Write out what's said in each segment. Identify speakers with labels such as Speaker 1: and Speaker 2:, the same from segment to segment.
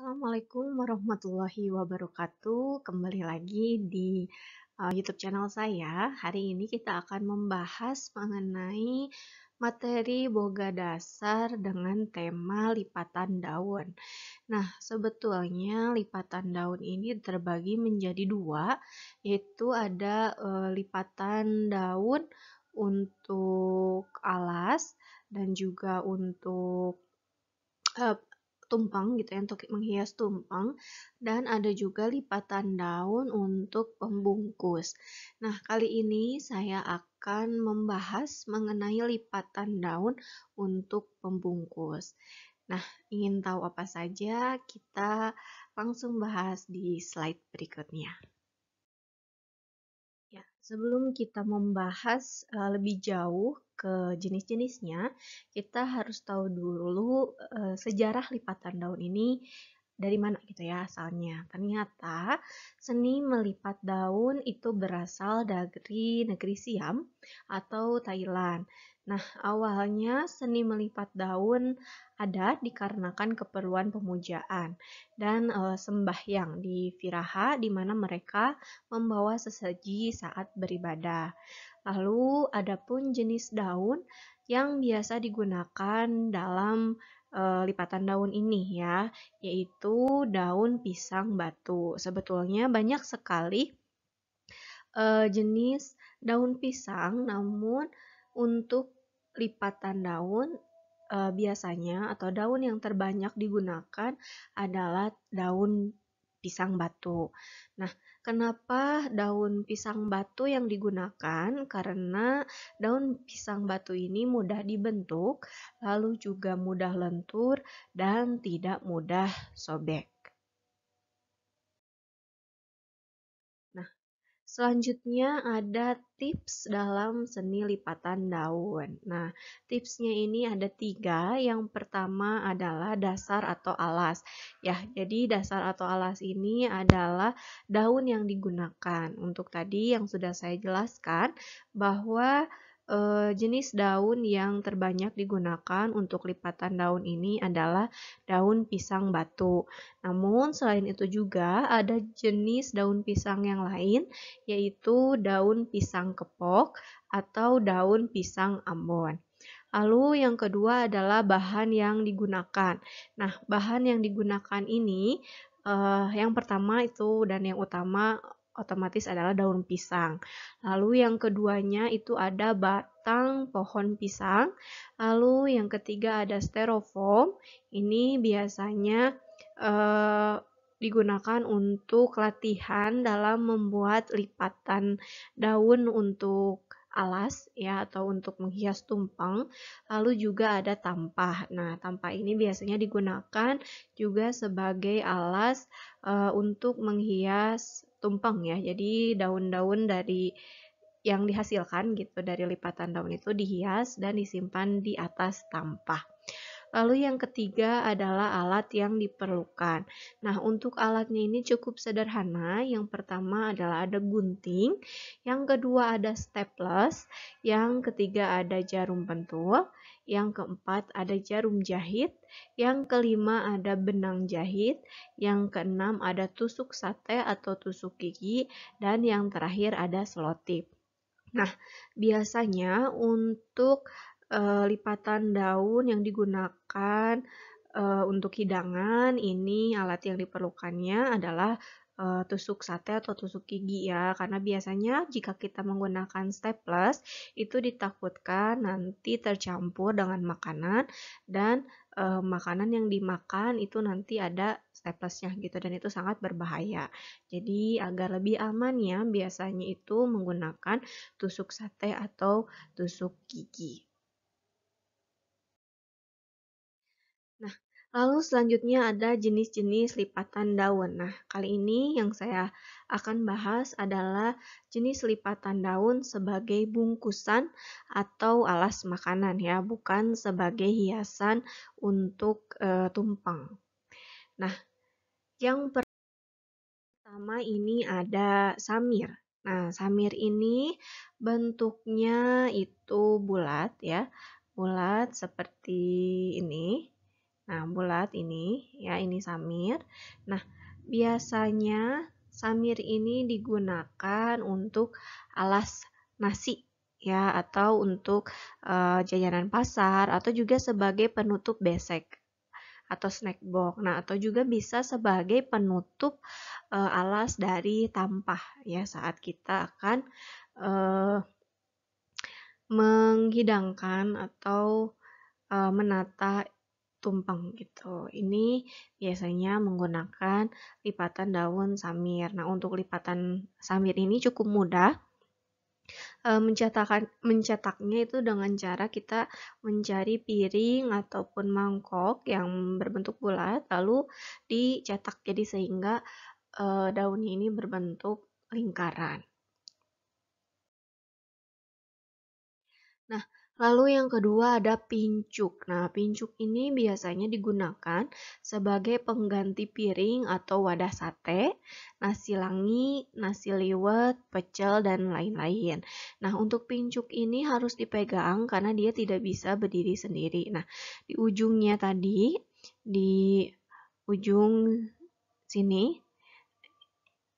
Speaker 1: Assalamualaikum warahmatullahi wabarakatuh. Kembali lagi di uh, YouTube channel saya. Hari ini kita akan membahas mengenai materi boga dasar dengan tema lipatan daun. Nah, sebetulnya lipatan daun ini terbagi menjadi dua, yaitu ada uh, lipatan daun untuk alas dan juga untuk eh, tumpeng gitu ya untuk menghias tumpeng dan ada juga lipatan daun untuk pembungkus. Nah, kali ini saya akan membahas mengenai lipatan daun untuk pembungkus. Nah, ingin tahu apa saja? Kita langsung bahas di slide berikutnya. Ya, sebelum kita membahas eh, lebih jauh ke jenis-jenisnya, kita harus tahu dulu uh, sejarah lipatan daun ini dari mana gitu ya asalnya. Ternyata seni melipat daun itu berasal dari negeri Siam atau Thailand. Nah, awalnya seni melipat daun ada dikarenakan keperluan pemujaan dan e, sembahyang di Viraha di mana mereka membawa sesaji saat beribadah. Lalu ada pun jenis daun yang biasa digunakan dalam e, lipatan daun ini ya, yaitu daun pisang batu. Sebetulnya banyak sekali e, jenis daun pisang, namun untuk lipatan daun e, biasanya atau daun yang terbanyak digunakan adalah daun pisang batu. Nah, Kenapa daun pisang batu yang digunakan? Karena daun pisang batu ini mudah dibentuk, lalu juga mudah lentur dan tidak mudah sobek. Selanjutnya ada tips dalam seni lipatan daun. Nah, tipsnya ini ada tiga. Yang pertama adalah dasar atau alas. Ya, jadi dasar atau alas ini adalah daun yang digunakan. Untuk tadi yang sudah saya jelaskan bahwa Eh, jenis daun yang terbanyak digunakan untuk lipatan daun ini adalah daun pisang batu. Namun selain itu juga ada jenis daun pisang yang lain yaitu daun pisang kepok atau daun pisang ambon. Lalu yang kedua adalah bahan yang digunakan. Nah, bahan yang digunakan ini uh, yang pertama itu dan yang utama otomatis adalah daun pisang. Lalu yang keduanya itu ada batang pohon pisang. Lalu yang ketiga ada styrofoam. Ini biasanya eh, digunakan untuk latihan dalam membuat lipatan daun untuk alas ya atau untuk menghias tumpeng. Lalu juga ada tampah. Nah, tampah ini biasanya digunakan juga sebagai alas e, untuk menghias tumpeng ya. Jadi daun-daun dari yang dihasilkan gitu dari lipatan daun itu dihias dan disimpan di atas tampah. Lalu yang ketiga adalah alat yang diperlukan. Nah, untuk alatnya ini cukup sederhana. Yang pertama adalah ada gunting, yang kedua ada staples, yang ketiga ada jarum pentul, yang keempat ada jarum jahit, yang kelima ada benang jahit, yang keenam ada tusuk sate atau tusuk gigi, dan yang terakhir ada selotip. Nah, biasanya untuk uh, lipatan daun yang digunakan uh, untuk hidangan ini alat yang diperlukannya adalah uh, tusuk sate atau tusuk gigi ya karena biasanya jika kita menggunakan staples itu ditakutkan nanti tercampur dengan makanan dan uh, makanan yang dimakan itu nanti ada staplesnya gitu dan itu sangat berbahaya jadi agar lebih aman ya biasanya itu menggunakan tusuk sate atau tusuk gigi Lalu selanjutnya ada jenis-jenis lipatan daun. Nah, kali ini yang saya akan bahas adalah jenis lipatan daun sebagai bungkusan atau alas makanan ya, bukan sebagai hiasan untuk e, tumpeng. Nah, yang pertama ini ada samir. Nah, samir ini bentuknya itu bulat ya, bulat seperti ini Nah, bulat ini ya, ini samir. Nah, biasanya samir ini digunakan untuk alas nasi ya atau untuk uh, jajanan pasar atau juga sebagai penutup besek atau snack box. Nah, atau juga bisa sebagai penutup e, alas dari tampah ya saat kita akan e, menghidangkan atau menata tumpeng gitu. Ini biasanya menggunakan lipatan daun samir. Nah, untuk lipatan samir ini cukup mudah eh, mencetakkan mencetaknya itu dengan cara kita mencari piring ataupun mangkok yang berbentuk bulat lalu dicetak jadi sehingga daun eh, daunnya ini berbentuk lingkaran. Nah, Lalu yang kedua ada pincuk. Nah, pincuk ini biasanya digunakan sebagai pengganti piring atau wadah sate, nasi langi, nasi liwet, pecel, dan lain-lain. Nah, untuk pincuk ini harus dipegang karena dia tidak bisa berdiri sendiri. Nah, di ujungnya tadi, di ujung sini,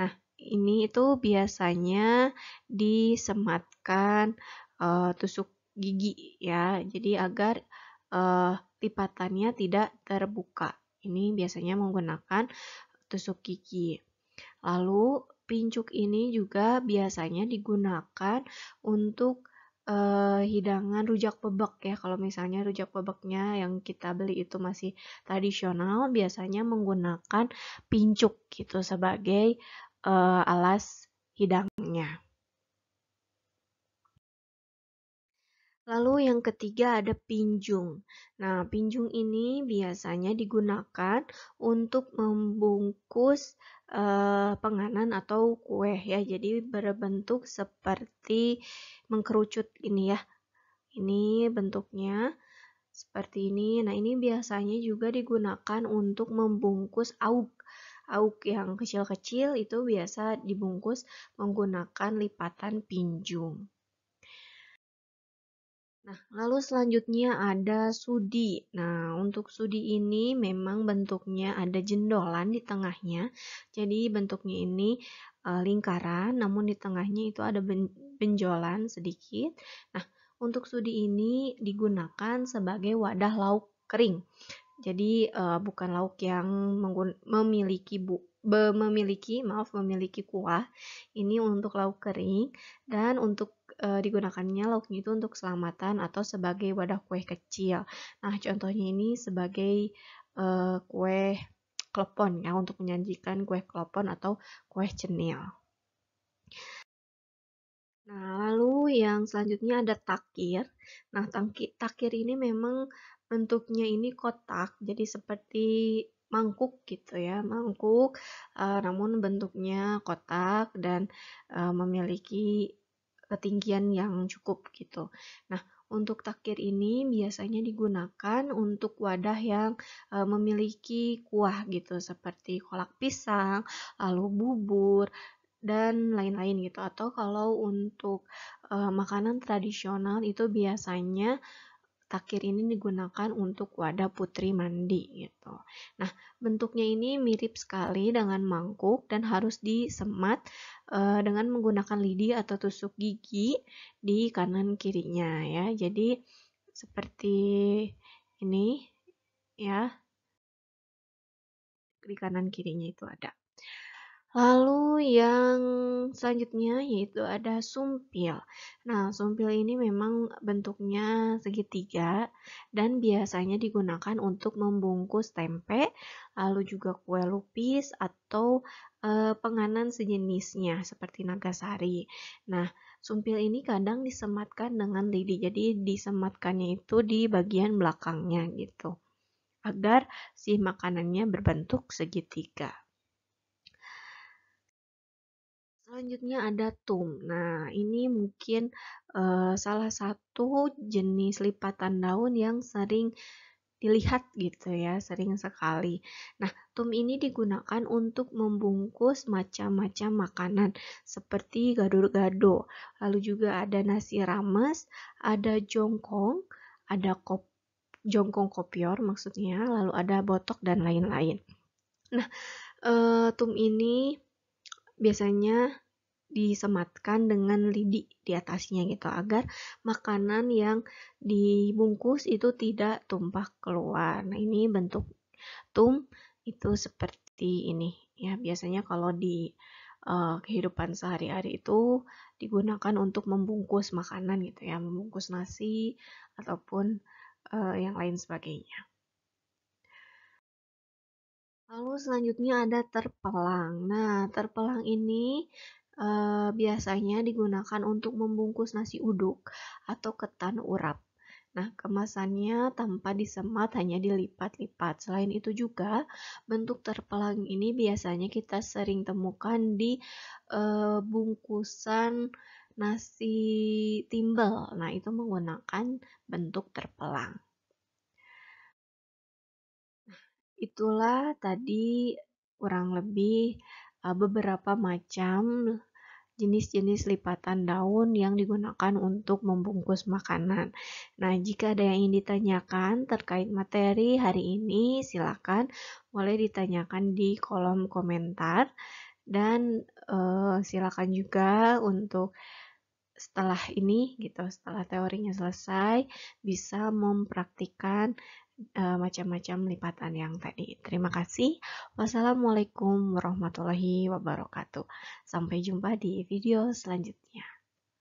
Speaker 1: nah, ini itu biasanya disematkan uh, tusuk gigi ya. Jadi agar uh, lipatannya tidak terbuka. Ini biasanya menggunakan tusuk gigi. Lalu pincuk ini juga biasanya digunakan untuk uh, hidangan rujak bebek ya kalau misalnya rujak bebeknya yang kita beli itu masih tradisional biasanya menggunakan pincuk gitu sebagai uh, alas hidangan Lalu yang ketiga ada pinjung. Nah, pinjung ini biasanya digunakan untuk membungkus eh, penganan atau kue ya. Jadi berbentuk seperti mengkerucut ini ya. Ini bentuknya seperti ini. Nah, ini biasanya juga digunakan untuk membungkus auk. Auk yang kecil-kecil itu biasa dibungkus menggunakan lipatan pinjung. Nah, lalu selanjutnya ada sudi. Nah, untuk sudi ini memang bentuknya ada jendolan di tengahnya. Jadi bentuknya ini e, lingkaran, namun di tengahnya itu ada ben benjolan sedikit. Nah, untuk sudi ini digunakan sebagai wadah lauk kering. Jadi e, bukan lauk yang memiliki bu memiliki maaf memiliki kuah. Ini untuk lauk kering dan untuk e, digunakannya lauknya itu untuk keselamatan atau sebagai wadah kue kecil. Nah, contohnya ini sebagai e, kue klepon ya untuk menyajikan kue klepon atau kue cenil. Nah, lalu yang selanjutnya ada takir. Nah, takir ini memang bentuknya ini kotak, jadi seperti mangkuk gitu ya mangkuk uh, namun bentuknya kotak dan uh, memiliki ketinggian yang cukup gitu. Nah, untuk takir ini biasanya digunakan untuk wadah yang e, memiliki kuah gitu seperti kolak pisang, lalu bubur dan lain-lain gitu. Atau kalau untuk e, makanan tradisional itu biasanya Takir ini digunakan untuk wadah putri mandi gitu. Nah, bentuknya ini mirip sekali dengan mangkuk dan harus disemat e, dengan menggunakan lidi atau tusuk gigi di kanan kirinya ya. Jadi seperti ini ya. Di kanan kirinya itu ada. Lalu yang selanjutnya yaitu ada sumpil. Nah, sumpil ini memang bentuknya segitiga dan biasanya digunakan untuk membungkus tempe, lalu juga kue lupis atau e, penganan sejenisnya seperti nagasari. Nah, sumpil ini kadang disematkan dengan lidi. Jadi disematkannya itu di bagian belakangnya gitu. Agar si makanannya berbentuk segitiga. Selanjutnya ada tum. Nah, ini mungkin uh, salah satu jenis lipatan daun yang sering dilihat gitu ya, sering sekali. Nah, tum ini digunakan untuk membungkus macam-macam makanan seperti gado-gado, lalu juga ada nasi rames, ada jongkong, ada kop jongkong kopior maksudnya, lalu ada botok dan lain-lain. Nah, uh, tum ini biasanya disematkan dengan lidi di atasnya gitu agar makanan yang dibungkus itu tidak tumpah keluar. Nah, ini bentuk tum itu seperti ini ya. Biasanya kalau di uh, kehidupan sehari-hari itu digunakan untuk membungkus makanan gitu ya, membungkus nasi ataupun uh, yang lain sebagainya. Lalu selanjutnya ada terpelang. Nah, terpelang ini e, biasanya digunakan untuk membungkus nasi uduk atau ketan urap. Nah, kemasannya tanpa disemat hanya dilipat-lipat. Selain itu juga, bentuk terpelang ini biasanya kita sering temukan di e, bungkusan nasi timbel. Nah, itu menggunakan bentuk terpelang. Nah, itulah tadi kurang lebih Eh, beberapa macam jenis-jenis lipatan daun yang digunakan untuk membungkus makanan. Nah, jika ada yang ingin ditanyakan terkait materi hari ini, silakan boleh ditanyakan di kolom komentar dan uh, silakan juga untuk setelah ini gitu, setelah teorinya selesai bisa mempraktikkan Eh, macam-macam lipatan yang tadi. Terima kasih. Wassalamualaikum warahmatullahi wabarakatuh. Sampai jumpa di video selanjutnya.